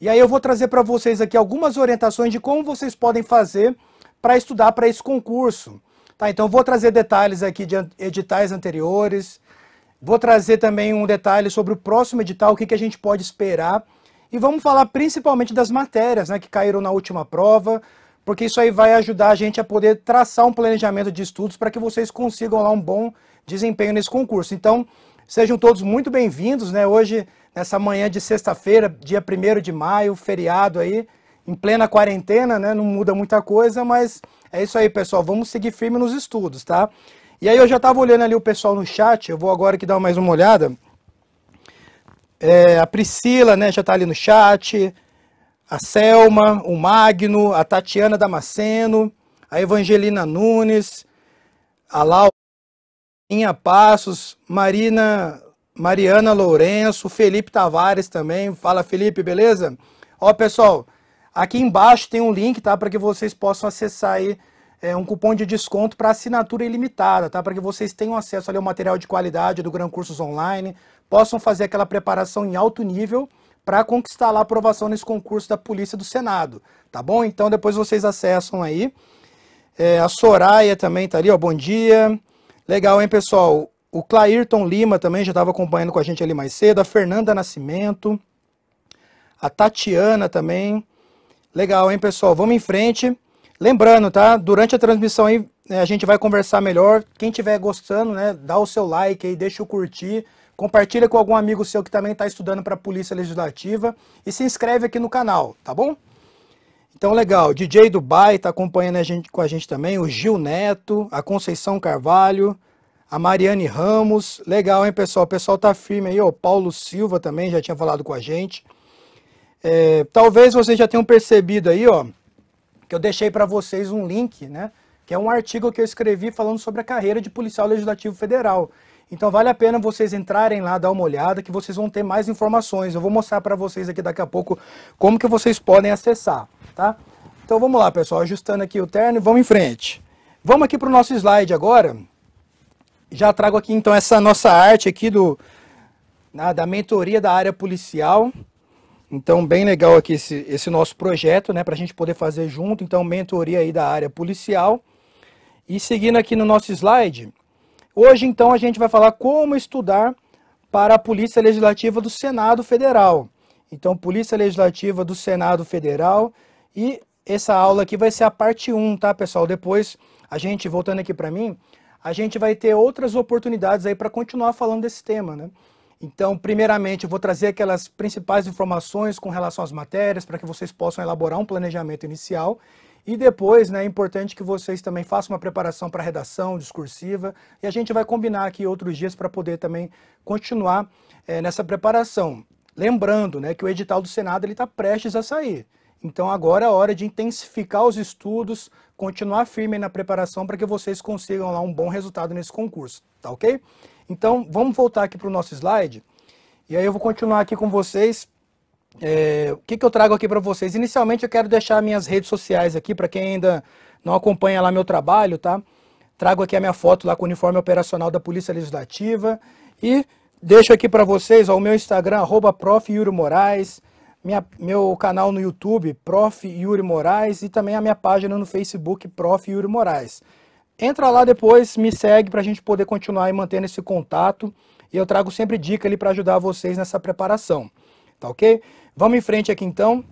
E aí eu vou trazer para vocês aqui algumas orientações de como vocês podem fazer para estudar para esse concurso. Tá, então vou trazer detalhes aqui de editais anteriores, vou trazer também um detalhe sobre o próximo edital, o que, que a gente pode esperar, e vamos falar principalmente das matérias né, que caíram na última prova, porque isso aí vai ajudar a gente a poder traçar um planejamento de estudos para que vocês consigam lá um bom desempenho nesse concurso. Então, sejam todos muito bem-vindos, né? Hoje nessa manhã de sexta-feira, dia 1 de maio, feriado aí, em plena quarentena, né? Não muda muita coisa, mas é isso aí, pessoal. Vamos seguir firme nos estudos, tá? E aí eu já estava olhando ali o pessoal no chat, eu vou agora que dar mais uma olhada. É, a Priscila, né, já está ali no chat, a Selma, o Magno, a Tatiana Damasceno, a Evangelina Nunes, a Laura Passos, Marina Mariana Lourenço, Felipe Tavares também. Fala, Felipe, beleza? Ó, pessoal, aqui embaixo tem um link, tá? Para que vocês possam acessar aí é, um cupom de desconto para assinatura ilimitada, tá? Para que vocês tenham acesso ali ao material de qualidade do Gran Cursos Online, possam fazer aquela preparação em alto nível para conquistar lá a aprovação nesse concurso da Polícia do Senado, tá bom? Então depois vocês acessam aí. É, a Soraya também tá ali, ó, bom dia. Legal, hein, pessoal? O Clairton Lima também já estava acompanhando com a gente ali mais cedo. A Fernanda Nascimento. A Tatiana também. Legal, hein, pessoal? Vamos em frente. Lembrando, tá? Durante a transmissão aí, né, a gente vai conversar melhor. Quem estiver gostando, né, dá o seu like aí, deixa o curtir. Compartilha com algum amigo seu que também está estudando para a Polícia Legislativa. E se inscreve aqui no canal, tá bom? Então, legal. DJ Dubai está acompanhando a gente, com a gente também. O Gil Neto, a Conceição Carvalho. A Mariane Ramos, legal, hein, pessoal? O pessoal tá firme aí, ó. Paulo Silva também já tinha falado com a gente. É, talvez vocês já tenham percebido aí, ó, que eu deixei para vocês um link, né? Que é um artigo que eu escrevi falando sobre a carreira de policial legislativo federal. Então vale a pena vocês entrarem lá, dar uma olhada, que vocês vão ter mais informações. Eu vou mostrar para vocês aqui daqui a pouco como que vocês podem acessar, tá? Então vamos lá, pessoal, ajustando aqui o terno e vamos em frente. Vamos aqui para o nosso slide agora já trago aqui então essa nossa arte aqui do na, da mentoria da área policial. Então, bem legal aqui esse, esse nosso projeto, né, para a gente poder fazer junto. Então, mentoria aí da área policial. E seguindo aqui no nosso slide, hoje então a gente vai falar como estudar para a Polícia Legislativa do Senado Federal. Então, Polícia Legislativa do Senado Federal. E essa aula aqui vai ser a parte 1, tá, pessoal? Depois, a gente, voltando aqui para mim, a gente vai ter outras oportunidades aí para continuar falando desse tema, né? Então, primeiramente, eu vou trazer aquelas principais informações com relação às matérias para que vocês possam elaborar um planejamento inicial. E depois, né, é importante que vocês também façam uma preparação para redação discursiva. E a gente vai combinar aqui outros dias para poder também continuar é, nessa preparação. Lembrando né, que o edital do Senado está prestes a sair. Então, agora é hora de intensificar os estudos continuar firme na preparação para que vocês consigam lá um bom resultado nesse concurso, tá ok? Então, vamos voltar aqui para o nosso slide. E aí eu vou continuar aqui com vocês. É, o que, que eu trago aqui para vocês? Inicialmente eu quero deixar minhas redes sociais aqui, para quem ainda não acompanha lá meu trabalho, tá? Trago aqui a minha foto lá com o uniforme operacional da Polícia Legislativa e deixo aqui para vocês ó, o meu Instagram, arroba prof. Yuri Moraes, minha, meu canal no YouTube, Prof. Yuri Moraes, e também a minha página no Facebook, Prof. Yuri Moraes. Entra lá depois, me segue para a gente poder continuar e mantendo esse contato. E eu trago sempre dica ali para ajudar vocês nessa preparação. Tá ok? Vamos em frente aqui então.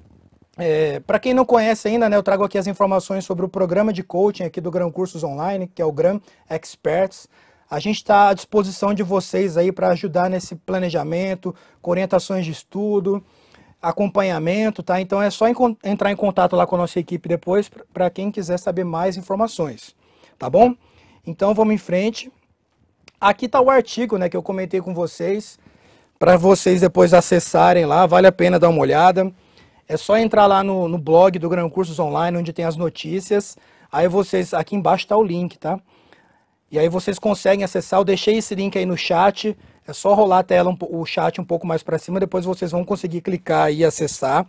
É, para quem não conhece ainda, né, eu trago aqui as informações sobre o programa de coaching aqui do Gran Cursos Online, que é o Gran Experts. A gente está à disposição de vocês aí para ajudar nesse planejamento, com orientações de estudo acompanhamento, tá? Então é só entrar em contato lá com a nossa equipe depois para quem quiser saber mais informações, tá bom? Então vamos em frente. Aqui está o artigo, né, que eu comentei com vocês, para vocês depois acessarem lá, vale a pena dar uma olhada. É só entrar lá no, no blog do Gran Cursos Online, onde tem as notícias. Aí vocês, aqui embaixo está o link, tá? E aí vocês conseguem acessar. Eu deixei esse link aí no chat. É só rolar a tela, um, o chat um pouco mais para cima, depois vocês vão conseguir clicar e acessar.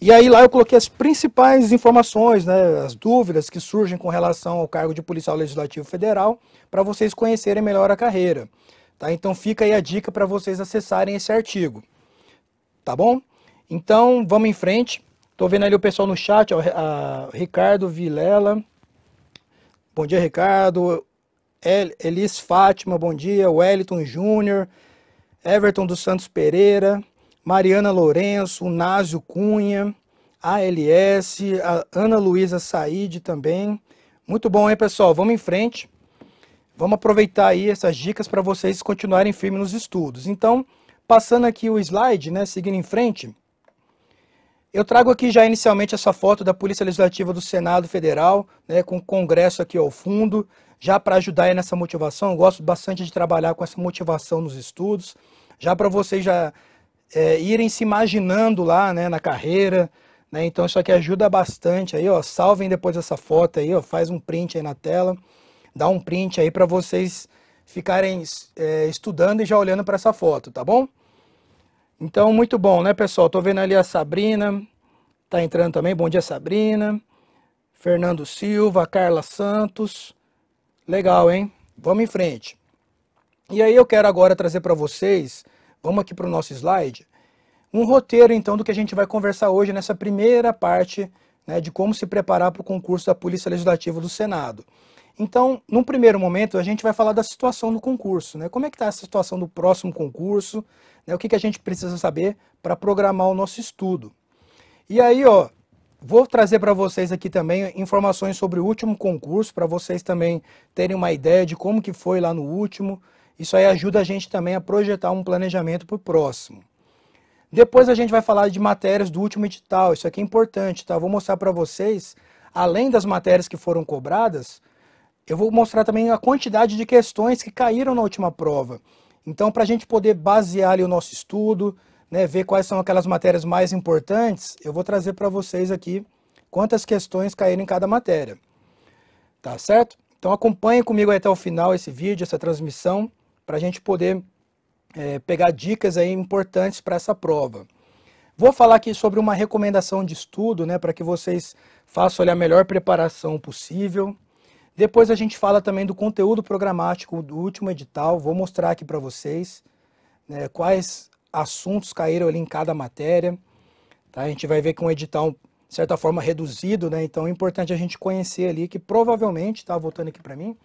E aí lá eu coloquei as principais informações, né, as dúvidas que surgem com relação ao cargo de policial legislativo federal, para vocês conhecerem melhor a carreira. Tá? Então fica aí a dica para vocês acessarem esse artigo. Tá bom? Então vamos em frente. Estou vendo ali o pessoal no chat, ó, Ricardo Vilela. Bom dia, Ricardo. El Elis Fátima, bom dia. Wellington Júnior, Everton dos Santos Pereira, Mariana Lourenço, Nazio Cunha, ALS, Ana Luísa Saide também. Muito bom, hein, pessoal? Vamos em frente. Vamos aproveitar aí essas dicas para vocês continuarem firmes nos estudos. Então, passando aqui o slide, né, seguindo em frente, eu trago aqui já inicialmente essa foto da Polícia Legislativa do Senado Federal, né, com o Congresso aqui ao fundo, já para ajudar aí nessa motivação, eu gosto bastante de trabalhar com essa motivação nos estudos. Já para vocês já é, irem se imaginando lá, né, na carreira, né? Então isso aqui ajuda bastante aí, ó. Salvem depois essa foto aí, ó. Faz um print aí na tela, dá um print aí para vocês ficarem é, estudando e já olhando para essa foto, tá bom? Então muito bom, né, pessoal? Tô vendo ali a Sabrina, tá entrando também. Bom dia, Sabrina. Fernando Silva, Carla Santos. Legal, hein? Vamos em frente. E aí eu quero agora trazer para vocês, vamos aqui para o nosso slide, um roteiro então do que a gente vai conversar hoje nessa primeira parte né, de como se preparar para o concurso da Polícia Legislativa do Senado. Então, num primeiro momento, a gente vai falar da situação do concurso, né? Como é que está a situação do próximo concurso, né? o que, que a gente precisa saber para programar o nosso estudo. E aí, ó, Vou trazer para vocês aqui também informações sobre o último concurso, para vocês também terem uma ideia de como que foi lá no último. Isso aí ajuda a gente também a projetar um planejamento para o próximo. Depois a gente vai falar de matérias do último edital, isso aqui é importante, tá? Vou mostrar para vocês, além das matérias que foram cobradas, eu vou mostrar também a quantidade de questões que caíram na última prova. Então, para a gente poder basear ali o nosso estudo, né, ver quais são aquelas matérias mais importantes, eu vou trazer para vocês aqui quantas questões caíram em cada matéria. Tá certo? Então acompanhe comigo até o final esse vídeo, essa transmissão, para a gente poder é, pegar dicas aí importantes para essa prova. Vou falar aqui sobre uma recomendação de estudo, né, para que vocês façam olha, a melhor preparação possível. Depois a gente fala também do conteúdo programático do último edital, vou mostrar aqui para vocês né, quais assuntos caíram ali em cada matéria. Tá? A gente vai ver que um edital, de certa forma, reduzido, né? então é importante a gente conhecer ali que provavelmente, tá voltando aqui para mim,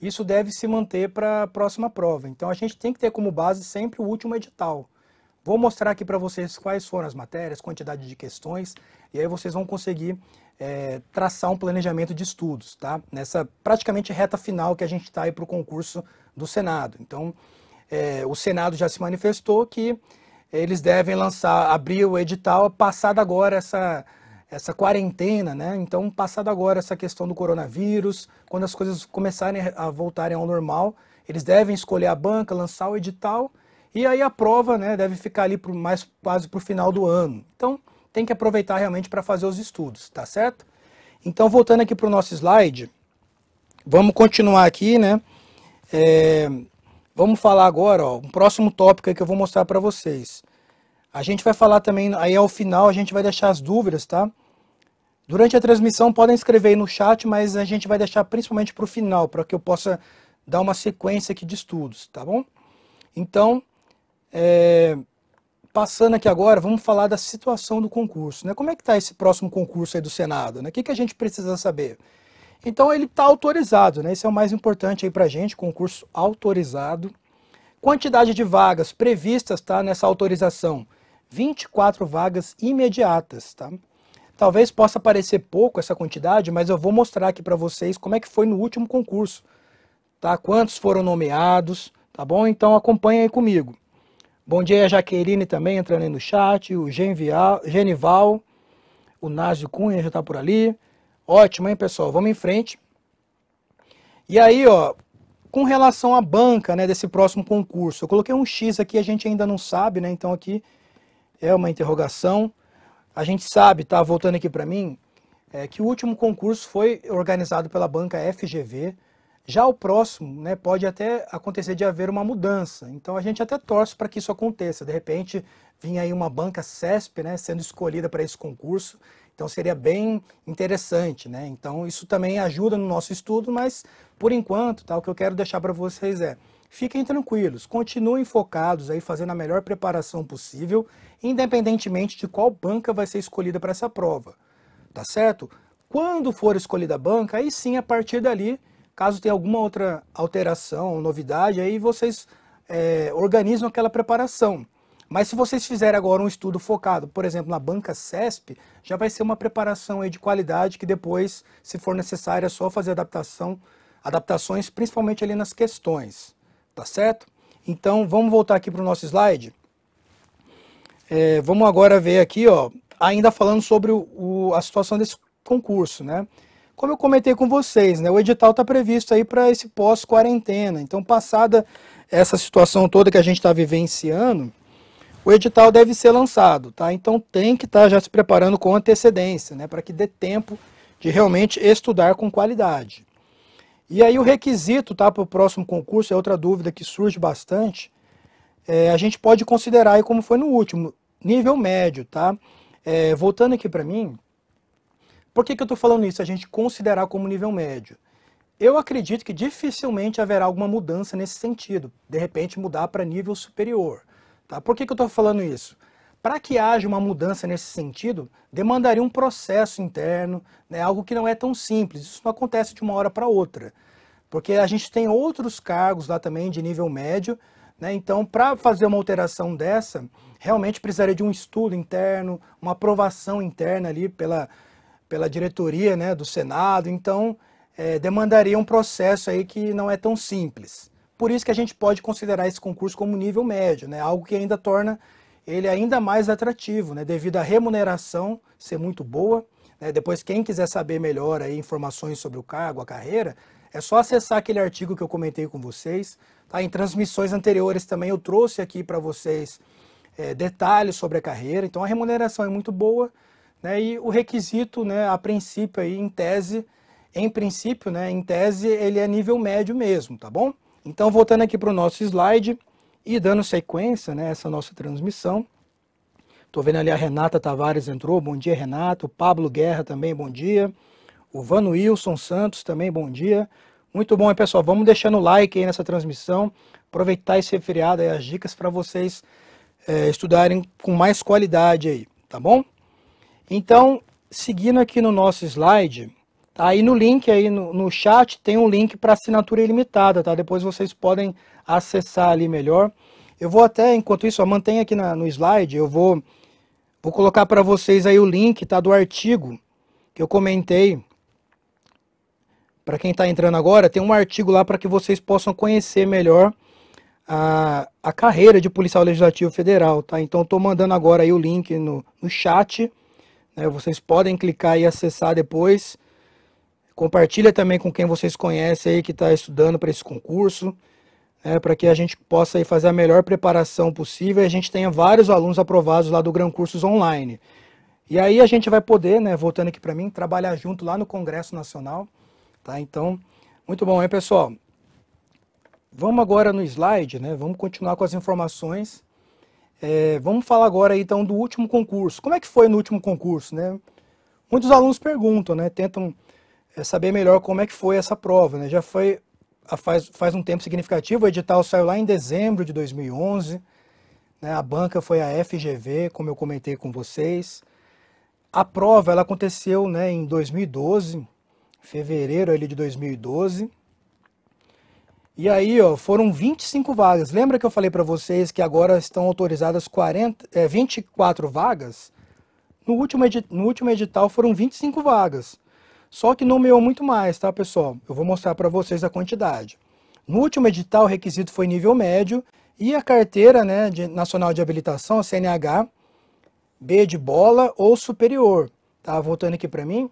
isso deve se manter para a próxima prova. Então a gente tem que ter como base sempre o último edital. Vou mostrar aqui para vocês quais foram as matérias, quantidade de questões, e aí vocês vão conseguir é, traçar um planejamento de estudos, tá? Nessa praticamente reta final que a gente está aí para o concurso do Senado. Então, é, o Senado já se manifestou que eles devem lançar, abrir o edital passado agora essa, essa quarentena, né? Então, passado agora essa questão do coronavírus, quando as coisas começarem a voltarem ao normal, eles devem escolher a banca, lançar o edital e aí a prova, né, deve ficar ali por mais quase para o final do ano. Então, tem que aproveitar realmente para fazer os estudos, tá certo? Então, voltando aqui para o nosso slide, vamos continuar aqui, né? É, Vamos falar agora, ó, um próximo tópico que eu vou mostrar para vocês. A gente vai falar também, aí ao final a gente vai deixar as dúvidas, tá? Durante a transmissão podem escrever aí no chat, mas a gente vai deixar principalmente para o final, para que eu possa dar uma sequência aqui de estudos, tá bom? Então, é, passando aqui agora, vamos falar da situação do concurso, né? Como é que está esse próximo concurso aí do Senado, né? O que, que a gente precisa saber? Então ele está autorizado, né? Isso é o mais importante aí para a gente, concurso autorizado. Quantidade de vagas previstas tá, nessa autorização, 24 vagas imediatas. Tá? Talvez possa parecer pouco essa quantidade, mas eu vou mostrar aqui para vocês como é que foi no último concurso. Tá? Quantos foram nomeados, tá bom? Então acompanha aí comigo. Bom dia a Jaqueline também entrando aí no chat, o Genvial, Genival, o Nazio Cunha já está por ali, Ótimo, hein, pessoal? Vamos em frente. E aí, ó, com relação à banca, né, desse próximo concurso, eu coloquei um X aqui, a gente ainda não sabe, né, então aqui é uma interrogação. A gente sabe, tá, voltando aqui para mim, é, que o último concurso foi organizado pela banca FGV, já o próximo, né, pode até acontecer de haver uma mudança, então a gente até torce para que isso aconteça, de repente vinha aí uma banca CESP, né, sendo escolhida para esse concurso, então seria bem interessante, né? Então isso também ajuda no nosso estudo, mas por enquanto, tá, o que eu quero deixar para vocês é, fiquem tranquilos, continuem focados aí fazendo a melhor preparação possível, independentemente de qual banca vai ser escolhida para essa prova, tá certo? Quando for escolhida a banca, aí sim, a partir dali, caso tenha alguma outra alteração, novidade, aí vocês é, organizam aquela preparação. Mas se vocês fizerem agora um estudo focado, por exemplo, na banca CESP, já vai ser uma preparação aí de qualidade que depois, se for necessário, é só fazer adaptação, adaptações, principalmente ali nas questões, tá certo? Então, vamos voltar aqui para o nosso slide. É, vamos agora ver aqui, ó, ainda falando sobre o, o, a situação desse concurso, né? Como eu comentei com vocês, né, o edital está previsto aí para esse pós-quarentena. Então, passada essa situação toda que a gente está vivenciando, o edital deve ser lançado, tá? Então tem que estar tá já se preparando com antecedência, né? Para que dê tempo de realmente estudar com qualidade. E aí o requisito, tá? Para o próximo concurso, é outra dúvida que surge bastante. É, a gente pode considerar aí como foi no último, nível médio, tá? É, voltando aqui para mim, por que, que eu estou falando isso? A gente considerar como nível médio. Eu acredito que dificilmente haverá alguma mudança nesse sentido, de repente mudar para nível superior. Tá? Por que, que eu estou falando isso? Para que haja uma mudança nesse sentido, demandaria um processo interno, né, algo que não é tão simples. Isso não acontece de uma hora para outra. Porque a gente tem outros cargos lá também de nível médio, né, então para fazer uma alteração dessa, realmente precisaria de um estudo interno, uma aprovação interna ali pela, pela diretoria né, do Senado, então é, demandaria um processo aí que não é tão simples. Por isso que a gente pode considerar esse concurso como nível médio, né? algo que ainda torna ele ainda mais atrativo, né? devido à remuneração ser muito boa. Né? Depois, quem quiser saber melhor aí, informações sobre o cargo, a carreira, é só acessar aquele artigo que eu comentei com vocês. Tá? Em transmissões anteriores também eu trouxe aqui para vocês é, detalhes sobre a carreira. Então a remuneração é muito boa né? e o requisito, né, a princípio, aí, em tese, em princípio, né, em tese, ele é nível médio mesmo, tá bom? Então, voltando aqui para o nosso slide e dando sequência né, essa nossa transmissão. Estou vendo ali a Renata Tavares entrou, bom dia Renato, Pablo Guerra também, bom dia, o Vano Wilson Santos também, bom dia. Muito bom, hein, pessoal, vamos deixando o like aí nessa transmissão, aproveitar esse feriado aí, as dicas para vocês é, estudarem com mais qualidade aí, tá bom? Então, seguindo aqui no nosso slide, Aí no link aí no, no chat tem um link para assinatura ilimitada, tá? Depois vocês podem acessar ali melhor. Eu vou até, enquanto isso, ó, mantenha aqui na, no slide, eu vou, vou colocar para vocês aí o link tá, do artigo que eu comentei. Para quem está entrando agora, tem um artigo lá para que vocês possam conhecer melhor a, a carreira de policial legislativo federal, tá? Então estou mandando agora aí o link no, no chat, né? vocês podem clicar e acessar depois. Compartilha também com quem vocês conhecem aí que está estudando para esse concurso, né, para que a gente possa aí, fazer a melhor preparação possível e a gente tenha vários alunos aprovados lá do Gran Cursos Online. E aí a gente vai poder, né, voltando aqui para mim, trabalhar junto lá no Congresso Nacional. Tá? Então, muito bom, hein, pessoal? Vamos agora no slide, né? Vamos continuar com as informações. É, vamos falar agora então do último concurso. Como é que foi no último concurso, né? Muitos alunos perguntam, né? Tentam é saber melhor como é que foi essa prova. Né? Já foi faz, faz um tempo significativo, o edital saiu lá em dezembro de 2011, né? a banca foi a FGV, como eu comentei com vocês. A prova ela aconteceu né, em 2012, fevereiro ali de 2012. E aí, ó, foram 25 vagas. Lembra que eu falei para vocês que agora estão autorizadas 40, é, 24 vagas? No último, no último edital foram 25 vagas. Só que nomeou muito mais, tá, pessoal? Eu vou mostrar para vocês a quantidade. No último edital, o requisito foi nível médio e a carteira né, de, nacional de habilitação, CNH, B de bola ou superior. Tá voltando aqui para mim.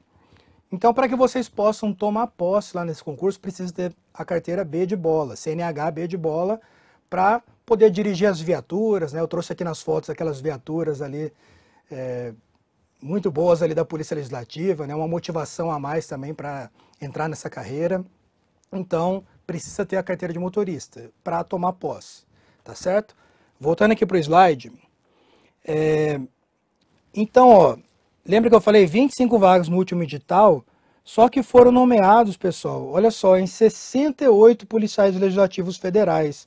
Então, para que vocês possam tomar posse lá nesse concurso, precisa ter a carteira B de bola, CNH B de bola, para poder dirigir as viaturas. Né? Eu trouxe aqui nas fotos aquelas viaturas ali é, muito boas ali da Polícia Legislativa, né? uma motivação a mais também para entrar nessa carreira. Então, precisa ter a carteira de motorista para tomar posse, tá certo? Voltando aqui para o slide. É... Então, ó, lembra que eu falei 25 vagas no último edital? Só que foram nomeados, pessoal, olha só, em 68 policiais legislativos federais.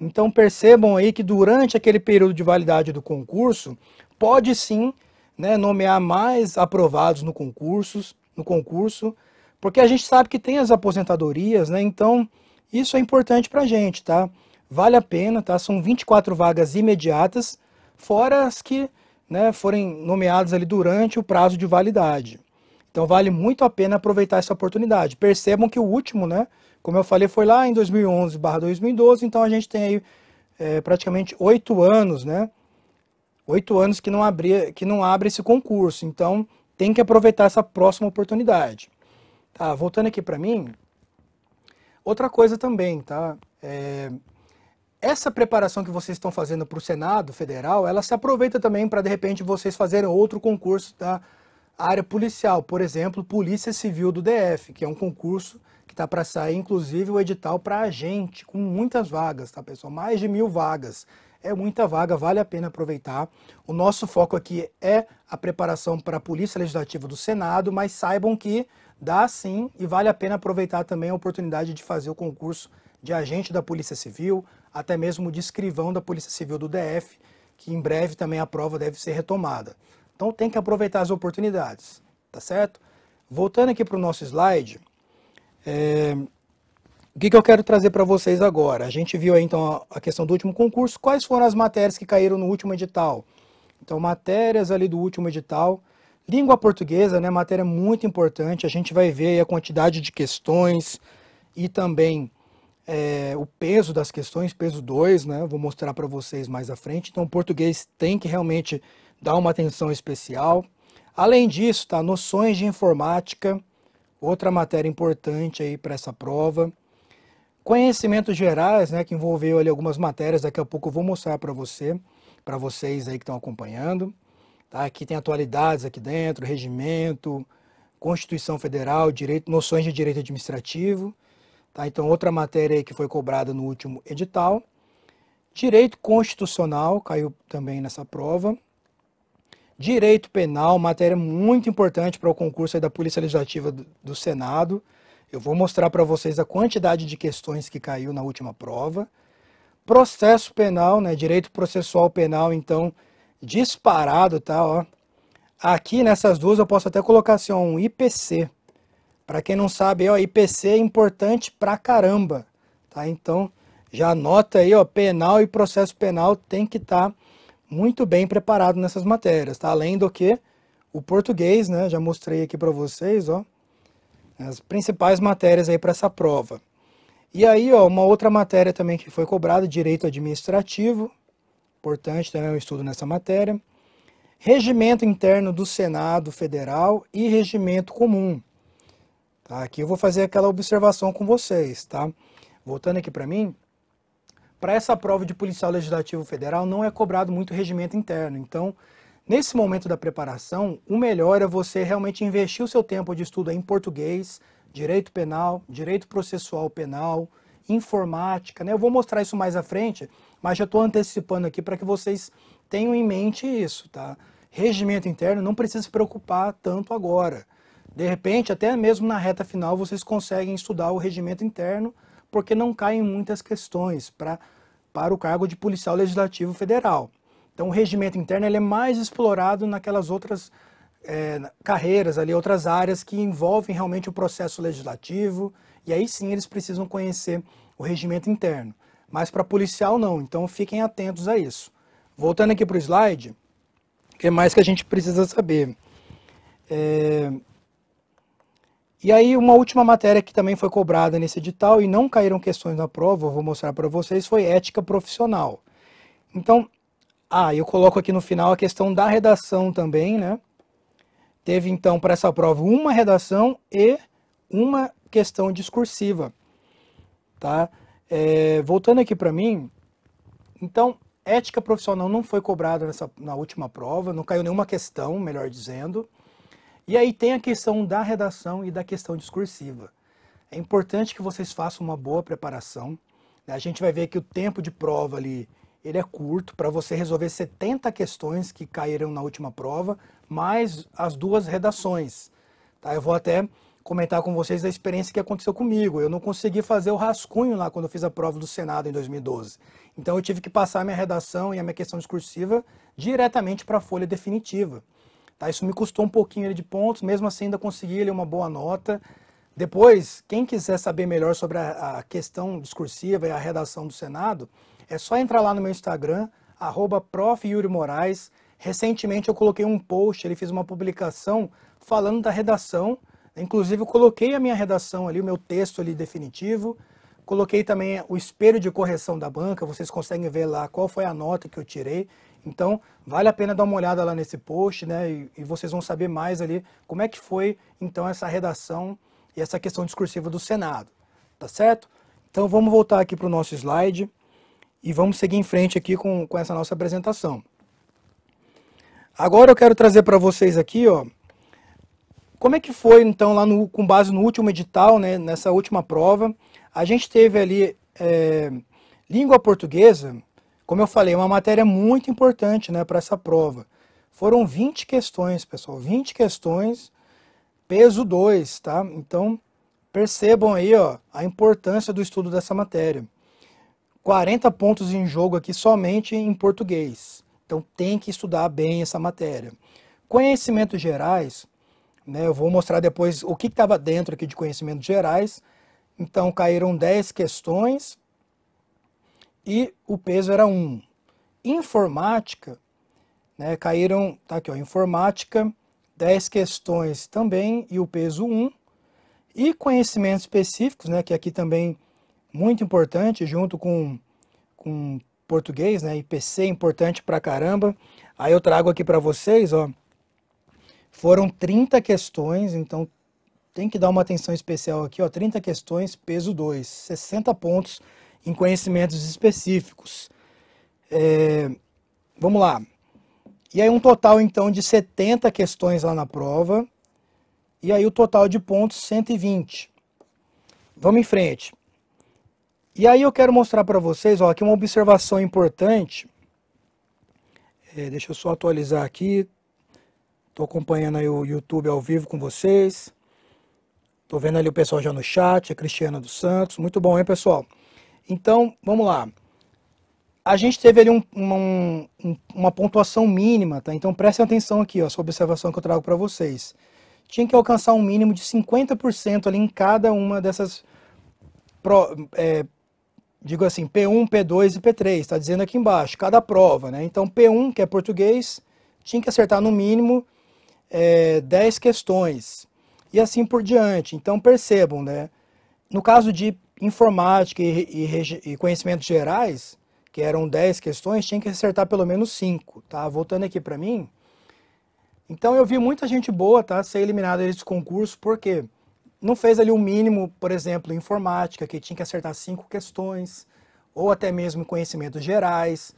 Então percebam aí que durante aquele período de validade do concurso, pode sim né, nomear mais aprovados no concursos, no concurso, porque a gente sabe que tem as aposentadorias, né? Então, isso é importante para a gente, tá? Vale a pena, tá? São 24 vagas imediatas, fora as que né, forem nomeadas ali durante o prazo de validade. Então, vale muito a pena aproveitar essa oportunidade. Percebam que o último, né? Como eu falei, foi lá em 2011 2012, então a gente tem aí é, praticamente oito anos, né? oito anos que não, abria, que não abre esse concurso, então tem que aproveitar essa próxima oportunidade. Tá, voltando aqui para mim, outra coisa também, tá? É, essa preparação que vocês estão fazendo para o Senado Federal, ela se aproveita também para, de repente, vocês fazerem outro concurso da área policial, por exemplo, Polícia Civil do DF, que é um concurso que está para sair, inclusive, o edital para agente, com muitas vagas, tá, pessoal? Mais de mil vagas é muita vaga, vale a pena aproveitar. O nosso foco aqui é a preparação para a Polícia Legislativa do Senado, mas saibam que dá sim e vale a pena aproveitar também a oportunidade de fazer o concurso de agente da Polícia Civil, até mesmo de escrivão da Polícia Civil do DF, que em breve também a prova deve ser retomada. Então tem que aproveitar as oportunidades, tá certo? Voltando aqui para o nosso slide, é, o que, que eu quero trazer para vocês agora? A gente viu aí, então a questão do último concurso, quais foram as matérias que caíram no último edital? Então, matérias ali do último edital. Língua portuguesa, né? Matéria muito importante. A gente vai ver a quantidade de questões e também é, o peso das questões, peso 2, né? Vou mostrar para vocês mais à frente. Então, o português tem que realmente dar uma atenção especial. Além disso, tá? Noções de informática, outra matéria importante aí para essa prova. Conhecimentos gerais, né, que envolveu ali algumas matérias, daqui a pouco eu vou mostrar para você, para vocês aí que estão acompanhando. Tá? Aqui tem atualidades aqui dentro, regimento, Constituição Federal, direito, noções de direito administrativo. Tá? Então, outra matéria aí que foi cobrada no último edital. Direito constitucional caiu também nessa prova. Direito penal, matéria muito importante para o concurso da Polícia Legislativa do, do Senado. Eu vou mostrar para vocês a quantidade de questões que caiu na última prova. Processo penal, né? Direito processual penal, então, disparado, tá? Ó. Aqui nessas duas eu posso até colocar assim, ó, um IPC. Para quem não sabe, ó, IPC é importante pra caramba, tá? Então, já anota aí, ó, penal e processo penal tem que estar tá muito bem preparado nessas matérias, tá? Além do que o português, né? Já mostrei aqui para vocês, ó as principais matérias aí para essa prova. E aí, ó, uma outra matéria também que foi cobrada, direito administrativo, importante também né, o estudo nessa matéria. Regimento interno do Senado Federal e regimento comum. Tá? Aqui eu vou fazer aquela observação com vocês, tá? Voltando aqui para mim, para essa prova de policial legislativo federal não é cobrado muito regimento interno, então Nesse momento da preparação, o melhor é você realmente investir o seu tempo de estudo em português, direito penal, direito processual penal, informática, né? Eu vou mostrar isso mais à frente, mas já estou antecipando aqui para que vocês tenham em mente isso, tá? Regimento interno não precisa se preocupar tanto agora. De repente, até mesmo na reta final, vocês conseguem estudar o regimento interno, porque não caem muitas questões para, para o cargo de policial legislativo federal. Então o regimento interno ele é mais explorado naquelas outras é, carreiras ali, outras áreas que envolvem realmente o processo legislativo, e aí sim eles precisam conhecer o regimento interno. Mas para policial não, então fiquem atentos a isso. Voltando aqui para o slide, o que mais que a gente precisa saber? É... E aí uma última matéria que também foi cobrada nesse edital e não caíram questões na prova, eu vou mostrar para vocês, foi ética profissional. Então, ah, eu coloco aqui no final a questão da redação também, né? Teve então para essa prova uma redação e uma questão discursiva, tá? É, voltando aqui para mim, então ética profissional não foi cobrada nessa, na última prova, não caiu nenhuma questão, melhor dizendo. E aí tem a questão da redação e da questão discursiva. É importante que vocês façam uma boa preparação. Né? A gente vai ver que o tempo de prova ali ele é curto para você resolver 70 questões que caíram na última prova, mais as duas redações. Tá? Eu vou até comentar com vocês a experiência que aconteceu comigo. Eu não consegui fazer o rascunho lá quando eu fiz a prova do Senado em 2012. Então eu tive que passar a minha redação e a minha questão discursiva diretamente para a folha definitiva. Tá? Isso me custou um pouquinho de pontos, mesmo assim ainda consegui ali, uma boa nota. Depois, quem quiser saber melhor sobre a, a questão discursiva e a redação do Senado, é só entrar lá no meu Instagram, arroba Moraes. Recentemente eu coloquei um post, ele fez uma publicação falando da redação. Inclusive eu coloquei a minha redação ali, o meu texto ali definitivo. Coloquei também o espelho de correção da banca, vocês conseguem ver lá qual foi a nota que eu tirei. Então, vale a pena dar uma olhada lá nesse post, né? E, e, vocês vão saber mais ali como é que foi, então, essa redação e essa questão discursiva do Senado, tá certo? Então, vamos voltar aqui para o nosso slide e vamos seguir em frente aqui com, com essa nossa apresentação. Agora eu quero trazer para vocês aqui, ó, como é que foi então lá no, com base no último edital, né, nessa última prova, a gente teve ali é, língua portuguesa, como eu falei, é uma matéria muito importante, né, para essa prova. Foram 20 questões, pessoal, 20 questões, peso 2, tá? Então, percebam aí, ó, a importância do estudo dessa matéria. 40 pontos em jogo aqui somente em português. Então tem que estudar bem essa matéria. Conhecimentos gerais, né, eu vou mostrar depois o que estava dentro aqui de conhecimentos gerais. Então caíram 10 questões e o peso era 1. Informática, né, caíram, tá aqui, ó, informática, 10 questões também e o peso 1. E conhecimentos específicos, né, que aqui também muito importante, junto com, com português, né? IPC importante pra caramba. Aí eu trago aqui para vocês, ó. Foram 30 questões, então tem que dar uma atenção especial aqui, ó. 30 questões, peso 2, 60 pontos em conhecimentos específicos. É, vamos lá. E aí um total então de 70 questões lá na prova. E aí o total de pontos 120. Vamos em frente. E aí eu quero mostrar para vocês, ó, aqui uma observação importante. É, deixa eu só atualizar aqui. Estou acompanhando aí o YouTube ao vivo com vocês. Estou vendo ali o pessoal já no chat, a Cristiana dos Santos. Muito bom, hein, pessoal? Então, vamos lá. A gente teve ali um, um, uma pontuação mínima, tá? Então prestem atenção aqui, ó, essa observação que eu trago para vocês. Tinha que alcançar um mínimo de 50% ali em cada uma dessas pro, é, digo assim, P1, P2 e P3, está dizendo aqui embaixo, cada prova, né? Então, P1, que é português, tinha que acertar no mínimo é, 10 questões, e assim por diante. Então, percebam, né? No caso de informática e, e, e conhecimentos gerais, que eram 10 questões, tinha que acertar pelo menos 5, tá? Voltando aqui para mim, então eu vi muita gente boa, tá? Ser eliminada desse concurso, por quê? Porque não fez ali o um mínimo, por exemplo, informática, que tinha que acertar cinco questões, ou até mesmo conhecimentos gerais.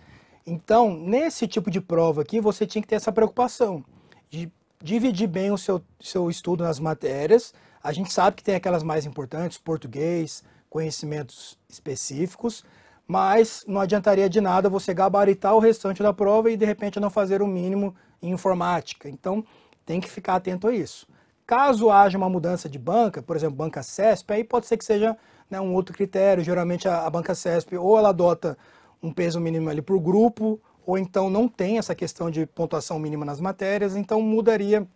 Então, nesse tipo de prova aqui, você tinha que ter essa preocupação de dividir bem o seu, seu estudo nas matérias. A gente sabe que tem aquelas mais importantes, português, conhecimentos específicos, mas não adiantaria de nada você gabaritar o restante da prova e de repente não fazer o mínimo em informática. Então, tem que ficar atento a isso. Caso haja uma mudança de banca, por exemplo, banca CESP, aí pode ser que seja né, um outro critério. Geralmente a, a banca CESP ou ela adota um peso mínimo ali para o grupo, ou então não tem essa questão de pontuação mínima nas matérias, então mudaria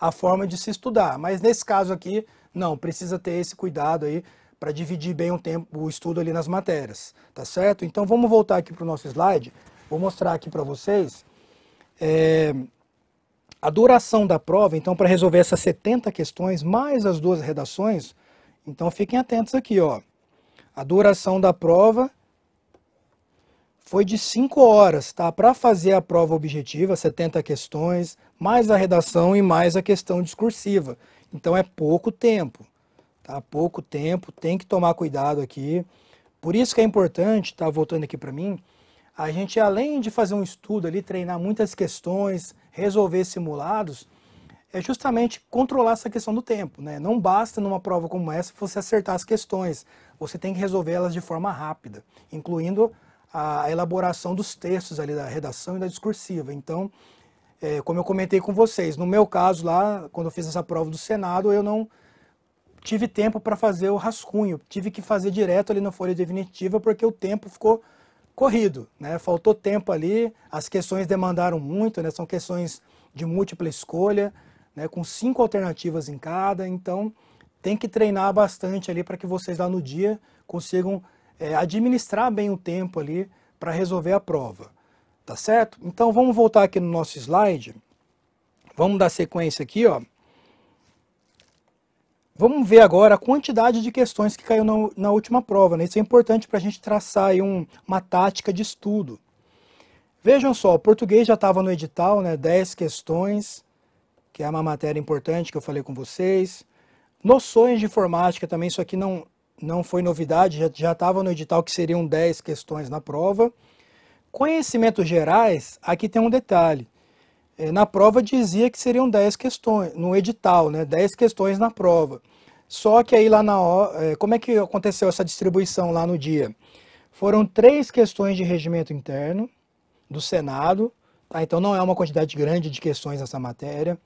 a forma de se estudar. Mas nesse caso aqui, não, precisa ter esse cuidado aí para dividir bem o tempo, o estudo ali nas matérias, tá certo? Então vamos voltar aqui para o nosso slide, vou mostrar aqui para vocês. É, a duração da prova, então, para resolver essas 70 questões, mais as duas redações, então fiquem atentos aqui, ó. A duração da prova foi de 5 horas, tá? Para fazer a prova objetiva, 70 questões, mais a redação e mais a questão discursiva. Então é pouco tempo, tá? Pouco tempo, tem que tomar cuidado aqui. Por isso que é importante, tá? Voltando aqui para mim, a gente além de fazer um estudo ali, treinar muitas questões, resolver simulados é justamente controlar essa questão do tempo. Né? Não basta numa prova como essa você acertar as questões, você tem que resolvê-las de forma rápida, incluindo a elaboração dos textos ali da redação e da discursiva. Então, é, como eu comentei com vocês, no meu caso lá, quando eu fiz essa prova do Senado, eu não tive tempo para fazer o rascunho, tive que fazer direto ali na folha definitiva porque o tempo ficou corrido, né? Faltou tempo ali, as questões demandaram muito, né? São questões de múltipla escolha, né? Com cinco alternativas em cada, então tem que treinar bastante ali para que vocês lá no dia consigam é, administrar bem o tempo ali para resolver a prova, tá certo? Então vamos voltar aqui no nosso slide, vamos dar sequência aqui, ó. Vamos ver agora a quantidade de questões que caiu na, na última prova. Né? Isso é importante para a gente traçar um, uma tática de estudo. Vejam só, o português já estava no edital, né? 10 questões, que é uma matéria importante que eu falei com vocês. Noções de informática também, isso aqui não, não foi novidade, já estava no edital que seriam 10 questões na prova. Conhecimentos gerais, aqui tem um detalhe. É, na prova dizia que seriam 10 questões, no edital, né, 10 questões na prova. Só que aí lá na hora, é, como é que aconteceu essa distribuição lá no dia? Foram três questões de regimento interno do Senado, tá? então não é uma quantidade grande de questões nessa matéria.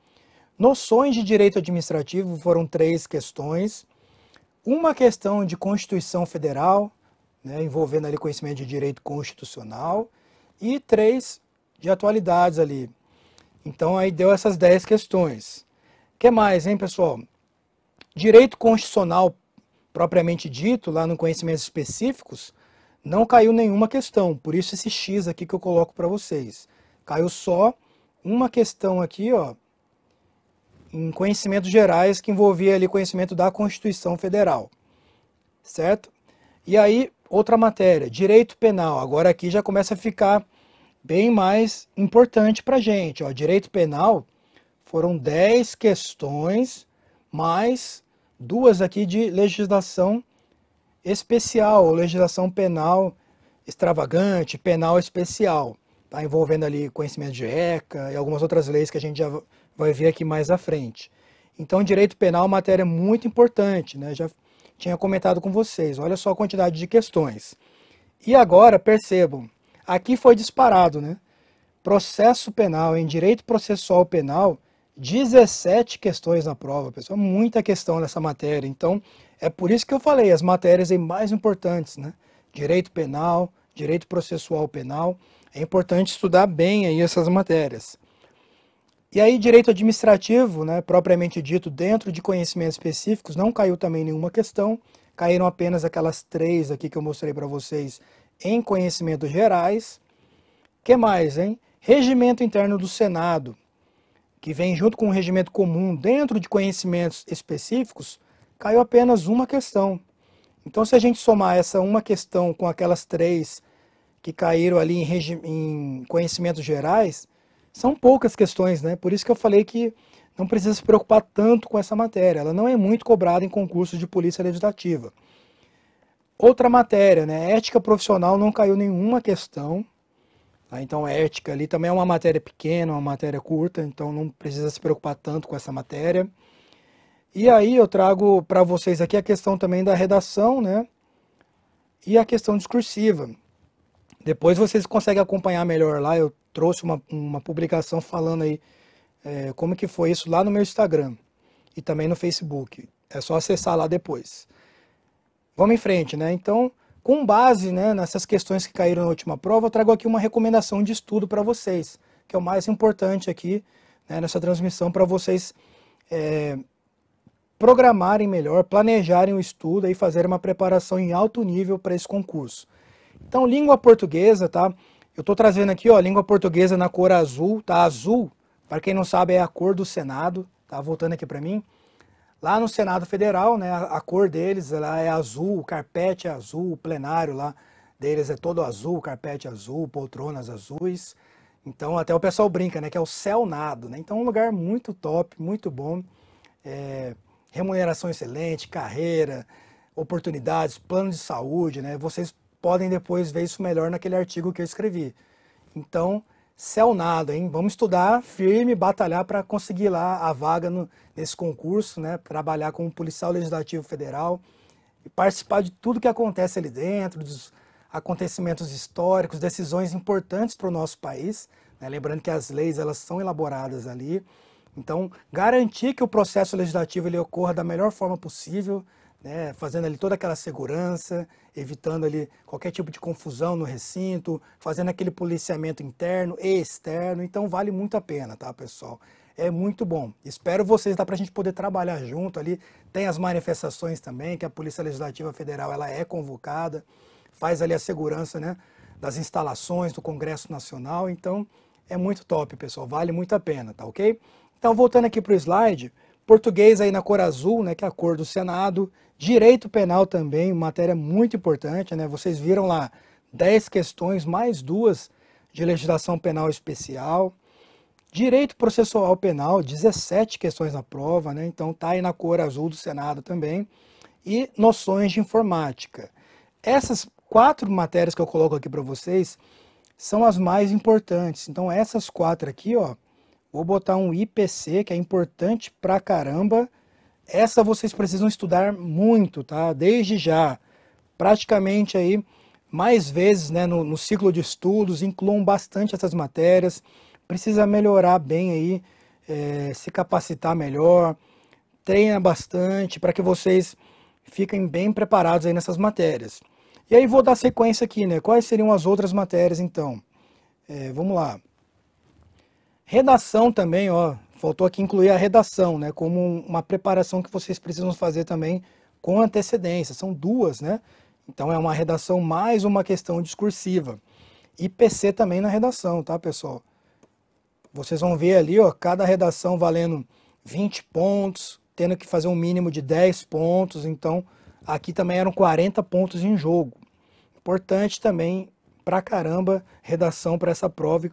Noções de direito administrativo foram três questões. Uma questão de Constituição Federal, né, envolvendo ali conhecimento de direito constitucional, e três de atualidades ali, então aí deu essas 10 questões. O que mais, hein, pessoal? Direito constitucional propriamente dito, lá no conhecimentos específicos, não caiu nenhuma questão, por isso esse X aqui que eu coloco para vocês. Caiu só uma questão aqui, ó, em conhecimentos gerais que envolvia ali conhecimento da Constituição Federal. Certo? E aí, outra matéria, direito penal. Agora aqui já começa a ficar bem mais importante para a gente. Ó, direito penal foram 10 questões, mais duas aqui de legislação especial, legislação penal extravagante, penal especial, tá? envolvendo ali conhecimento de ECA e algumas outras leis que a gente já vai ver aqui mais à frente. Então, direito penal é uma matéria muito importante, né? já tinha comentado com vocês, olha só a quantidade de questões. E agora, percebam, Aqui foi disparado, né? Processo penal, em direito processual penal, 17 questões na prova, pessoal. Muita questão nessa matéria. Então, é por isso que eu falei as matérias aí mais importantes, né? Direito penal, direito processual penal. É importante estudar bem aí essas matérias. E aí, direito administrativo, né, propriamente dito, dentro de conhecimentos específicos, não caiu também nenhuma questão. Caíram apenas aquelas três aqui que eu mostrei para vocês em conhecimentos gerais. que mais, hein? Regimento interno do Senado, que vem junto com o regimento comum dentro de conhecimentos específicos, caiu apenas uma questão. Então, se a gente somar essa uma questão com aquelas três que caíram ali em, em conhecimentos gerais, são poucas questões, né? Por isso que eu falei que não precisa se preocupar tanto com essa matéria. Ela não é muito cobrada em concursos de polícia legislativa. Outra matéria, né? Ética profissional não caiu nenhuma questão. Tá? Então, ética ali também é uma matéria pequena, uma matéria curta, então não precisa se preocupar tanto com essa matéria. E aí eu trago para vocês aqui a questão também da redação, né? E a questão discursiva. Depois vocês conseguem acompanhar melhor lá. Eu trouxe uma, uma publicação falando aí é, como que foi isso lá no meu Instagram e também no Facebook. É só acessar lá depois. Vamos em frente, né? Então, com base né, nessas questões que caíram na última prova, eu trago aqui uma recomendação de estudo para vocês, que é o mais importante aqui né, nessa transmissão para vocês é, programarem melhor, planejarem o estudo e fazerem uma preparação em alto nível para esse concurso. Então, língua portuguesa, tá? Eu estou trazendo aqui, ó, língua portuguesa na cor azul, tá? Azul, para quem não sabe, é a cor do Senado, tá? Voltando aqui para mim. Lá no Senado Federal, né, a, cor deles lá é azul, o carpete é azul, o plenário lá deles é todo azul, carpete azul, poltronas azuis. Então até o pessoal brinca, né, que é o céu nado, né? Então um lugar muito top, muito bom, é, remuneração excelente, carreira, oportunidades, plano de saúde, né? Vocês podem depois ver isso melhor naquele artigo que eu escrevi. Então céu nada, hein? Vamos estudar firme, batalhar para conseguir lá a vaga no, nesse concurso, né? Trabalhar como policial legislativo federal e participar de tudo que acontece ali dentro, dos acontecimentos históricos, decisões importantes para o nosso país. Né? Lembrando que as leis elas são elaboradas ali. Então, garantir que o processo legislativo ele ocorra da melhor forma possível, né, fazendo ali toda aquela segurança, evitando ali qualquer tipo de confusão no recinto, fazendo aquele policiamento interno e externo. Então vale muito a pena, tá, pessoal? É muito bom. Espero vocês, dá para a gente poder trabalhar junto ali. Tem as manifestações também, que a Polícia Legislativa Federal ela é convocada, faz ali a segurança, né, das instalações do Congresso Nacional. Então é muito top, pessoal. Vale muito a pena, tá ok? Então voltando aqui para o slide, português aí na cor azul, né, que é a cor do Senado, direito penal também, matéria muito importante, né? Vocês viram lá 10 questões mais duas de legislação penal especial. Direito processual penal, 17 questões na prova, né? Então tá aí na cor azul do Senado também. E noções de informática. Essas quatro matérias que eu coloco aqui para vocês são as mais importantes. Então essas quatro aqui, ó, Vou botar um IPC, que é importante pra caramba. Essa vocês precisam estudar muito, tá? Desde já. Praticamente aí, mais vezes né, no, no ciclo de estudos, incluam bastante essas matérias. Precisa melhorar bem aí, é, se capacitar melhor, treina bastante para que vocês fiquem bem preparados aí nessas matérias. E aí vou dar sequência aqui, né? Quais seriam as outras matérias então? É, vamos lá. Redação também, ó, faltou aqui incluir a redação, né, como uma preparação que vocês precisam fazer também com antecedência. São duas, né? Então é uma redação mais uma questão discursiva. E PC também na redação, tá, pessoal? Vocês vão ver ali, ó, cada redação valendo 20 pontos, tendo que fazer um mínimo de 10 pontos, então aqui também eram 40 pontos em jogo. Importante também pra caramba redação para essa prova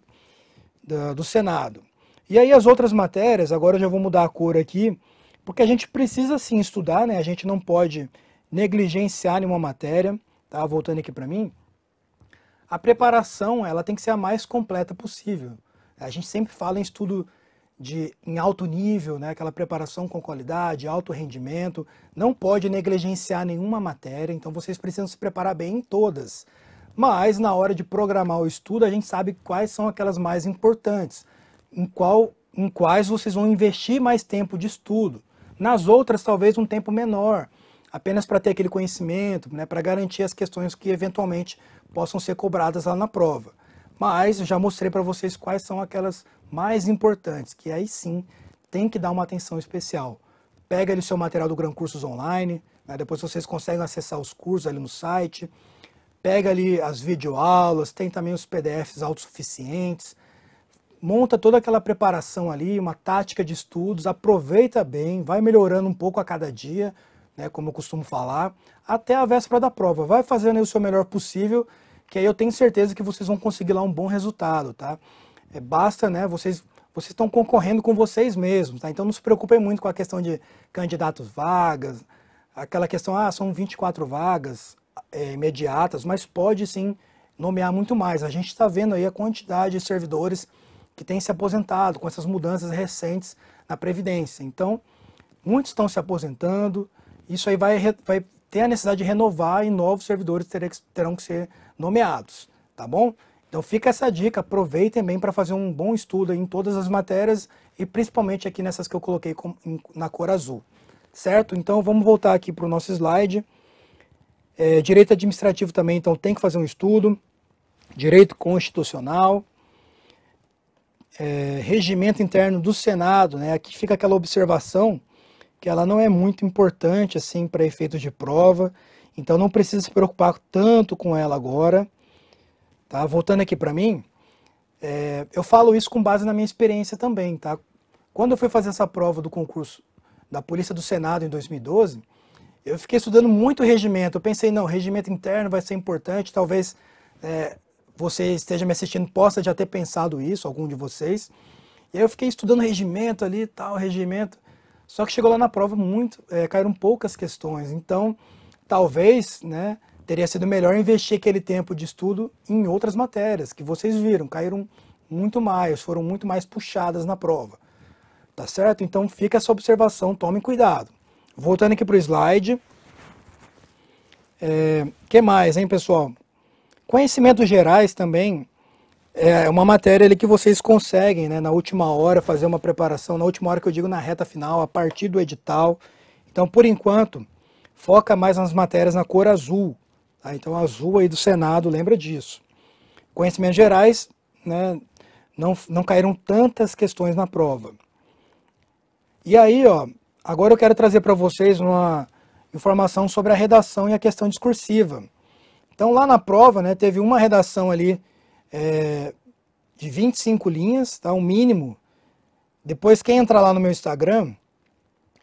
do, do Senado. E aí as outras matérias, agora eu já vou mudar a cor aqui, porque a gente precisa sim estudar, né? A gente não pode negligenciar nenhuma matéria, tá? Voltando aqui para mim, a preparação ela tem que ser a mais completa possível. A gente sempre fala em estudo de em alto nível, né? Aquela preparação com qualidade, alto rendimento, não pode negligenciar nenhuma matéria. Então vocês precisam se preparar bem em todas. Mas na hora de programar o estudo, a gente sabe quais são aquelas mais importantes, em, qual, em quais vocês vão investir mais tempo de estudo. Nas outras, talvez um tempo menor, apenas para ter aquele conhecimento, né, para garantir as questões que eventualmente possam ser cobradas lá na prova. Mas já mostrei para vocês quais são aquelas mais importantes, que aí sim tem que dar uma atenção especial. Pega ali o seu material do Gran Cursos Online, né, depois vocês conseguem acessar os cursos ali no site pega ali as videoaulas, tem também os PDFs autossuficientes, monta toda aquela preparação ali, uma tática de estudos, aproveita bem, vai melhorando um pouco a cada dia, né, como eu costumo falar, até a véspera da prova. Vai fazendo o seu melhor possível, que aí eu tenho certeza que vocês vão conseguir lá um bom resultado, tá? É, basta, né, vocês vocês estão concorrendo com vocês mesmos, tá? Então não se preocupem muito com a questão de candidatos vagas, aquela questão, ah, são 24 vagas, é, imediatas, mas pode sim nomear muito mais. A gente está vendo aí a quantidade de servidores que têm se aposentado com essas mudanças recentes na Previdência. Então, muitos estão se aposentando, isso aí vai, vai ter a necessidade de renovar e novos servidores terão que ser nomeados, tá bom? Então fica essa dica, aproveitem bem para fazer um bom estudo em todas as matérias e principalmente aqui nessas que eu coloquei na cor azul, certo? Então vamos voltar aqui para o nosso slide. É, direito administrativo também, então tem que fazer um estudo. Direito constitucional. É, regimento interno do Senado, né? Aqui fica aquela observação que ela não é muito importante assim para efeito de prova, então não precisa se preocupar tanto com ela agora. Tá? Voltando aqui para mim, é, eu falo isso com base na minha experiência também, tá? Quando eu fui fazer essa prova do concurso da Polícia do Senado em 2012, eu fiquei estudando muito regimento. Eu pensei, não, regimento interno vai ser importante. Talvez é, você esteja me assistindo, possa já ter pensado isso, algum de vocês. E aí eu fiquei estudando regimento ali, tal, regimento. Só que chegou lá na prova muito, é, caíram poucas questões. Então, talvez, né, teria sido melhor investir aquele tempo de estudo em outras matérias que vocês viram, caíram muito mais, foram muito mais puxadas na prova. Tá certo? Então fica essa observação, tome cuidado. Voltando aqui para o slide. É, que mais, hein, pessoal? Conhecimentos gerais também é, é uma matéria ali que vocês conseguem, né, na última hora, fazer uma preparação, na última hora que eu digo na reta final, a partir do edital. Então, por enquanto, foca mais nas matérias na cor azul. Tá? Então, azul aí do Senado, lembra disso. Conhecimentos gerais, né, não, não caíram tantas questões na prova. E aí, ó, Agora eu quero trazer para vocês uma informação sobre a redação e a questão discursiva. Então, lá na prova, né, teve uma redação ali é, de 25 linhas, tá, o um mínimo. Depois, quem entrar lá no meu Instagram,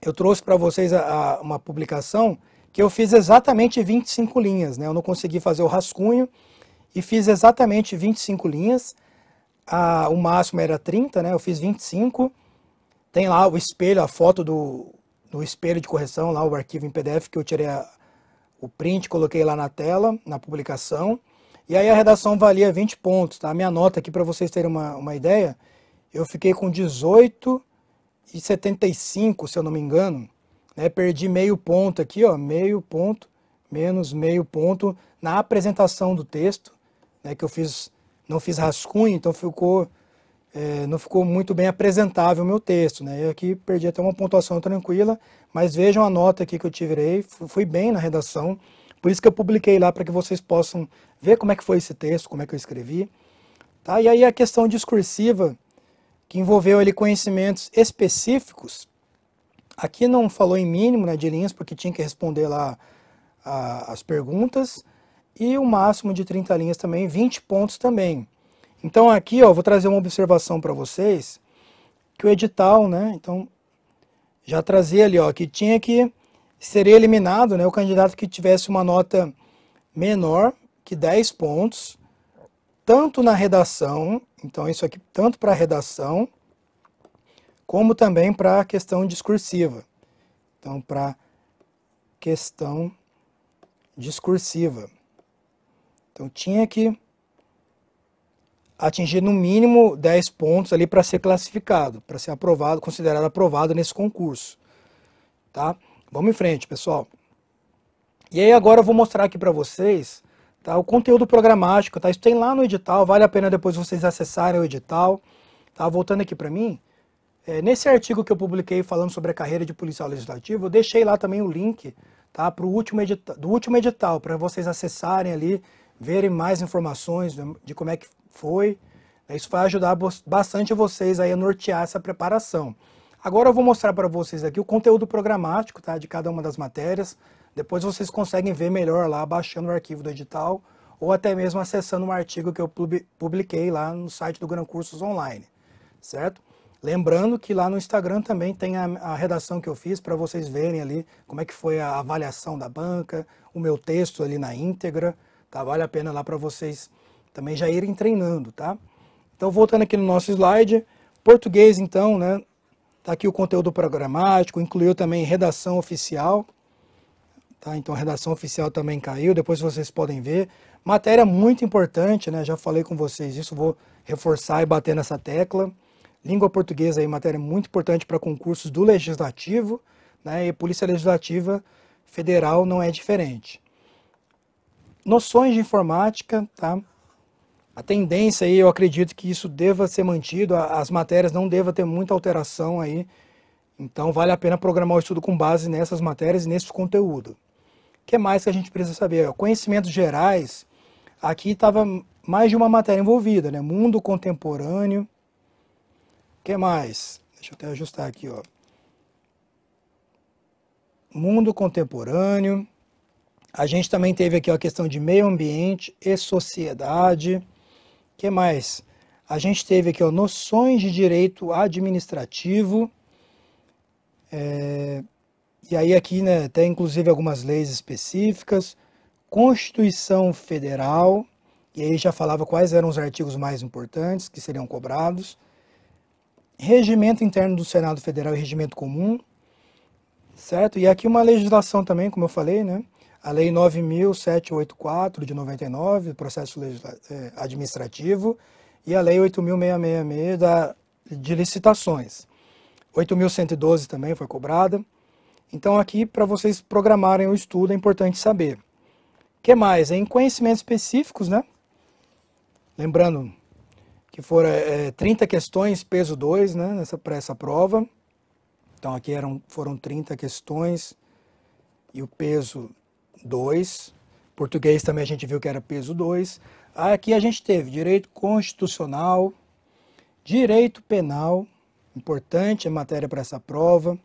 eu trouxe para vocês a, a, uma publicação que eu fiz exatamente 25 linhas. Né, eu não consegui fazer o rascunho e fiz exatamente 25 linhas. A, o máximo era 30, né, eu fiz 25 linhas tem lá o espelho, a foto do, do espelho de correção, lá o arquivo em PDF que eu tirei a, o print, coloquei lá na tela, na publicação. E aí a redação valia 20 pontos, tá? A minha nota aqui, para vocês terem uma, uma ideia, eu fiquei com 18 e 75, se eu não me engano. Né? Perdi meio ponto aqui, ó, meio ponto, menos meio ponto na apresentação do texto, né? que eu fiz, não fiz rascunho, então ficou é, não ficou muito bem apresentável o meu texto, né? Eu aqui perdi até uma pontuação tranquila, mas vejam a nota aqui que eu tirei, fui bem na redação, por isso que eu publiquei lá para que vocês possam ver como é que foi esse texto, como é que eu escrevi. Tá? E aí a questão discursiva, que envolveu ali conhecimentos específicos, aqui não falou em mínimo né, de linhas, porque tinha que responder lá a, as perguntas, e o máximo de 30 linhas também, 20 pontos também. Então aqui, ó, vou trazer uma observação para vocês, que o edital, né, então já trazia ali, ó, que tinha que ser eliminado, né, o candidato que tivesse uma nota menor que 10 pontos, tanto na redação, então isso aqui tanto para a redação, como também para a questão discursiva. Então, para questão discursiva. Então, tinha que atingir no mínimo 10 pontos ali para ser classificado, para ser aprovado, considerado aprovado nesse concurso. Tá? Vamos em frente, pessoal. E aí agora eu vou mostrar aqui para vocês tá, o conteúdo programático, tá? Isso tem lá no edital, vale a pena depois vocês acessarem o edital. Tá? Voltando aqui para mim, é, nesse artigo que eu publiquei falando sobre a carreira de policial legislativo, eu deixei lá também o link tá, pro último edital, do último edital, para vocês acessarem ali, verem mais informações de como é que foi. É, isso vai ajudar bastante vocês aí a nortear essa preparação. Agora eu vou mostrar para vocês aqui o conteúdo programático tá, de cada uma das matérias. Depois vocês conseguem ver melhor lá, baixando o arquivo do edital ou até mesmo acessando um artigo que eu publiquei lá no site do Gran Cursos Online, certo? Lembrando que lá no Instagram também tem a, a redação que eu fiz para vocês verem ali como é que foi a avaliação da banca, o meu texto ali na íntegra, tá? Vale a pena lá para vocês também já irem treinando, tá? Então, voltando aqui no nosso slide, português, então, né? Tá aqui o conteúdo programático, incluiu também redação oficial, tá? Então, redação oficial também caiu, depois vocês podem ver. Matéria muito importante, né? Já falei com vocês isso, vou reforçar e bater nessa tecla. Língua portuguesa aí, matéria muito importante para concursos do Legislativo, né? E Polícia Legislativa Federal não é diferente. Noções de informática, tá? A tendência aí, eu acredito que isso deva ser mantido, as matérias não deva ter muita alteração aí. Então vale a pena programar o estudo com base nessas matérias e nesse conteúdo. O que mais que a gente precisa saber? Conhecimentos gerais, aqui estava mais de uma matéria envolvida, né? Mundo contemporâneo. O que mais? Deixa eu até ajustar aqui, ó. Mundo contemporâneo. A gente também teve aqui ó, a questão de meio ambiente e sociedade que mais? A gente teve aqui ó, noções de direito administrativo. É, e aí aqui né, tem inclusive algumas leis específicas, Constituição Federal, e aí já falava quais eram os artigos mais importantes que seriam cobrados, Regimento Interno do Senado Federal e Regimento Comum, certo? E aqui uma legislação também, como eu falei, né? a Lei 9.784 de 99, processo é, administrativo, e a Lei 8.666 da, de licitações. 8.112 também foi cobrada. Então, aqui, para vocês programarem o estudo, é importante saber. O que mais? Em conhecimentos específicos, né? Lembrando que foram é, 30 questões, peso 2, né? Nessa, para essa prova. Então, aqui eram, foram 30 questões e o peso 2. Português também a gente viu que era peso 2. Aqui a gente teve direito constitucional, direito penal, importante a matéria para essa prova.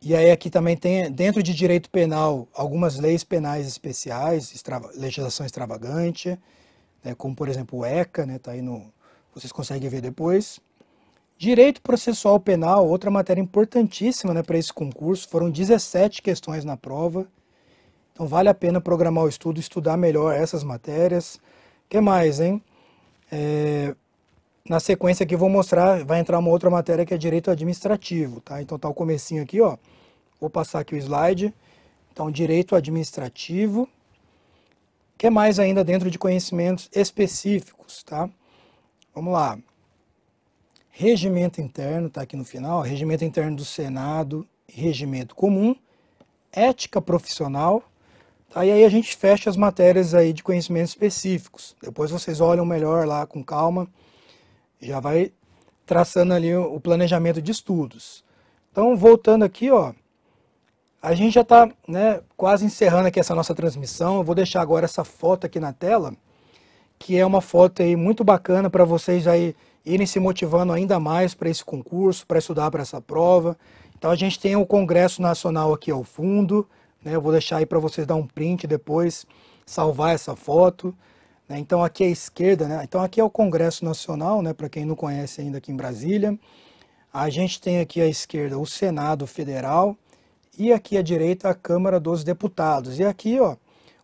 E aí aqui também tem, dentro de direito penal, algumas leis penais especiais, legislação extravagante, né, como por exemplo o ECA, né, tá aí no, vocês conseguem ver depois. Direito processual penal, outra matéria importantíssima né, para esse concurso, foram 17 questões na prova, então vale a pena programar o estudo, estudar melhor essas matérias. que mais, hein? É, na sequência aqui vou mostrar, vai entrar uma outra matéria que é direito administrativo, tá? Então tá o comecinho aqui, ó. Vou passar aqui o slide. Então direito administrativo. que mais ainda dentro de conhecimentos específicos, tá? Vamos lá. Regimento interno, tá aqui no final, regimento interno do Senado, regimento comum, ética profissional Aí, aí a gente fecha as matérias aí de conhecimentos específicos. Depois vocês olham melhor lá com calma, já vai traçando ali o planejamento de estudos. Então, voltando aqui, ó, a gente já está né, quase encerrando aqui essa nossa transmissão. Eu vou deixar agora essa foto aqui na tela, que é uma foto aí muito bacana para vocês aí irem se motivando ainda mais para esse concurso, para estudar para essa prova. Então a gente tem o Congresso Nacional aqui ao fundo, né? Eu vou deixar aí para vocês dar um print depois, salvar essa foto. Né? Então aqui à é esquerda, né? então aqui é o Congresso Nacional, né? para quem não conhece ainda aqui em Brasília. A gente tem aqui à esquerda o Senado Federal e aqui à direita a Câmara dos Deputados. E aqui, ó,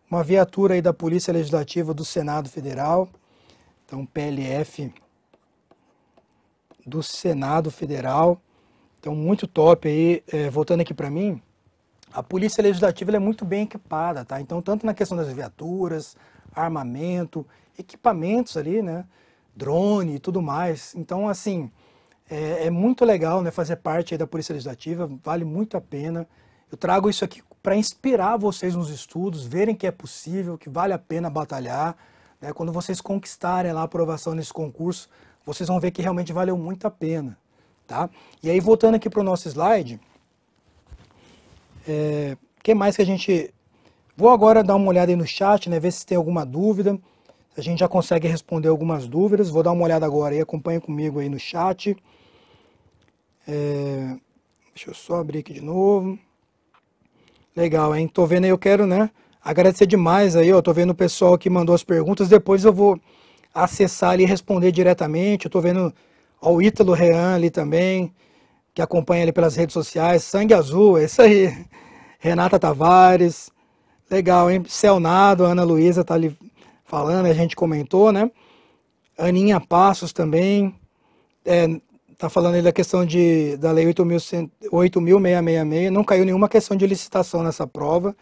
uma viatura aí da Polícia Legislativa do Senado Federal, então PLF do Senado Federal. Então muito top aí, é, voltando aqui para mim, a Polícia Legislativa é muito bem equipada, tá? Então, tanto na questão das viaturas, armamento, equipamentos ali, né? Drone e tudo mais. Então, assim, é, é muito legal né, fazer parte da Polícia Legislativa, vale muito a pena. Eu trago isso aqui para inspirar vocês nos estudos, verem que é possível, que vale a pena batalhar. Né? Quando vocês conquistarem lá a aprovação nesse concurso, vocês vão ver que realmente valeu muito a pena. Tá? E aí, voltando aqui para o nosso slide, é, que mais que a gente. Vou agora dar uma olhada aí no chat, né? Ver se tem alguma dúvida. A gente já consegue responder algumas dúvidas. Vou dar uma olhada agora e acompanha comigo aí no chat. É, deixa eu só abrir aqui de novo. Legal, hein? Tô vendo aí, eu quero, né? Agradecer demais aí, ó. Tô vendo o pessoal que mandou as perguntas. Depois eu vou acessar ali e responder diretamente. Eu tô vendo ó, o Ítalo Rean ali também que acompanha ele pelas redes sociais. Sangue Azul, é isso aí. Renata Tavares. Legal, hein? Celnado, Ana Luísa tá ali falando, a gente comentou, né? Aninha Passos também. É, tá falando ali da questão de, da Lei 8.666. Não caiu nenhuma questão de licitação nessa prova.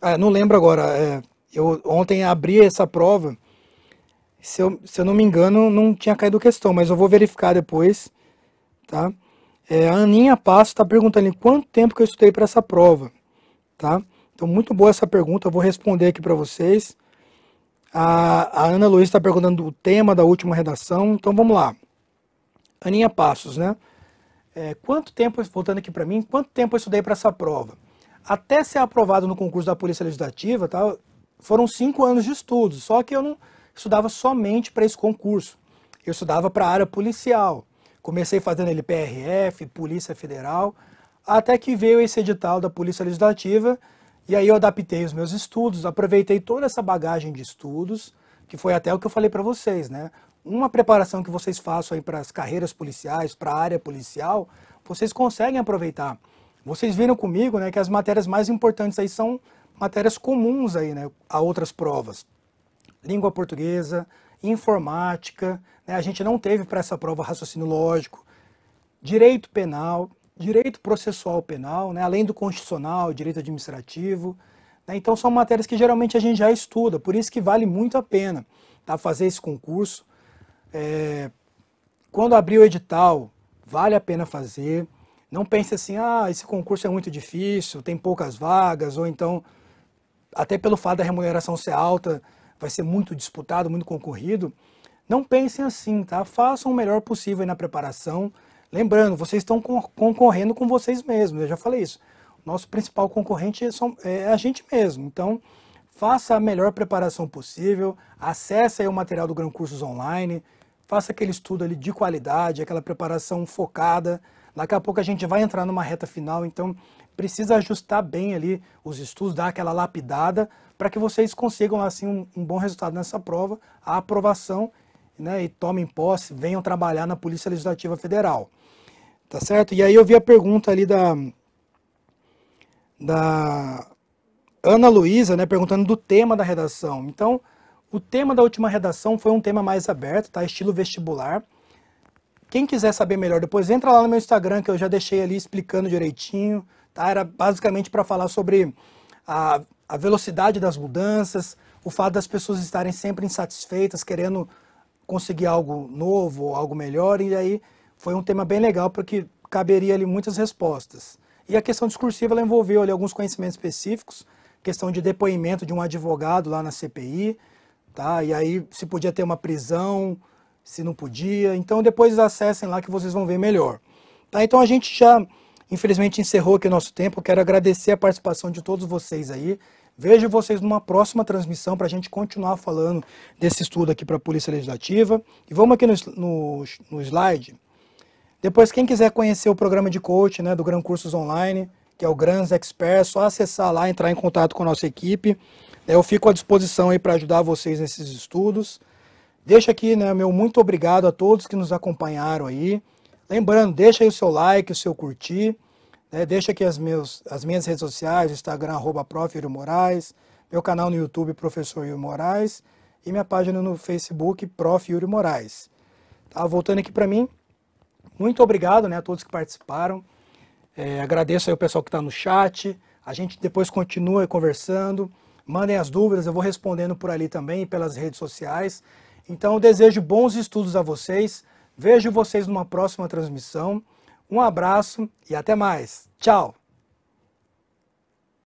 Ah, não lembro agora. É, eu ontem abri essa prova. Se eu, se eu não me engano, não tinha caído questão, mas eu vou verificar depois, tá? É, a Aninha Passo está perguntando quanto tempo que eu estudei para essa prova, tá? Então, muito boa essa pergunta, eu vou responder aqui para vocês. A, a Ana Luiz está perguntando o tema da última redação, então vamos lá. Aninha Passos, né? É, quanto tempo, voltando aqui para mim, quanto tempo eu estudei para essa prova? Até ser aprovado no concurso da Polícia Legislativa, tá, foram cinco anos de estudo, só que eu não estudava somente para esse concurso. Eu estudava para a área policial. Comecei fazendo ele PRF Polícia Federal, até que veio esse edital da Polícia Legislativa, e aí eu adaptei os meus estudos, aproveitei toda essa bagagem de estudos, que foi até o que eu falei para vocês, né? Uma preparação que vocês façam aí para as carreiras policiais, para a área policial, vocês conseguem aproveitar. Vocês viram comigo, né, que as matérias mais importantes aí são matérias comuns aí, né, a outras provas. Língua portuguesa, informática, né? a gente não teve para essa prova raciocínio lógico, direito penal, direito processual penal, né? além do constitucional, direito administrativo. Né? Então são matérias que geralmente a gente já estuda, por isso que vale muito a pena tá? fazer esse concurso. É... Quando abrir o edital, vale a pena fazer. Não pense assim, ah, esse concurso é muito difícil, tem poucas vagas, ou então, até pelo fato da remuneração ser alta, vai ser muito disputado, muito concorrido, não pensem assim, tá? Façam o melhor possível na preparação. Lembrando, vocês estão concorrendo com vocês mesmos, eu já falei isso. Nosso principal concorrente é, é a gente mesmo. Então, faça a melhor preparação possível, acesse o material do Gran Cursos Online, faça aquele estudo ali de qualidade, aquela preparação focada. Daqui a pouco a gente vai entrar numa reta final, então precisa ajustar bem ali os estudos, dar aquela lapidada, para que vocês consigam assim um, um, bom resultado nessa prova, a aprovação, né, e tomem posse, venham trabalhar na Polícia Legislativa Federal. Tá certo? E aí eu vi a pergunta ali da da Ana Luísa, né, perguntando do tema da redação. Então, o tema da última redação foi um tema mais aberto, tá? Estilo vestibular. Quem quiser saber melhor depois, entra lá no meu Instagram que eu já deixei ali explicando direitinho Tá? Era basicamente para falar sobre a, a velocidade das mudanças, o fato das pessoas estarem sempre insatisfeitas, querendo conseguir algo novo, algo melhor, e aí foi um tema bem legal porque caberia ali muitas respostas. E a questão discursiva ela envolveu ali alguns conhecimentos específicos, questão de depoimento de um advogado lá na CPI, tá? E aí se podia ter uma prisão, se não podia. Então depois acessem lá que vocês vão ver melhor. Tá? Então a gente já Infelizmente encerrou aqui o nosso tempo. Quero agradecer a participação de todos vocês aí. Vejo vocês numa próxima transmissão para a gente continuar falando desse estudo aqui para a Polícia Legislativa. E vamos aqui no, no, no, slide. Depois, quem quiser conhecer o programa de coach né, do Gran Cursos Online, que é o Grans Expert, é só acessar lá, entrar em contato com a nossa equipe. É, eu fico à disposição aí para ajudar vocês nesses estudos. Deixa aqui, né, meu muito obrigado a todos que nos acompanharam aí. Lembrando, deixa aí o seu like, o seu curtir, né? deixa aqui as, meus, as minhas redes sociais, Instagram, arroba Moraes, meu canal no YouTube, Professor Yuri Moraes, e minha página no Facebook, Prof. Yuri Moraes. Tá, voltando aqui para mim, muito obrigado né, a todos que participaram, é, agradeço aí o pessoal que está no chat, a gente depois continua conversando, mandem as dúvidas, eu vou respondendo por ali também, pelas redes sociais. Então, desejo bons estudos a vocês, Vejo vocês numa próxima transmissão. Um abraço e até mais. Tchau!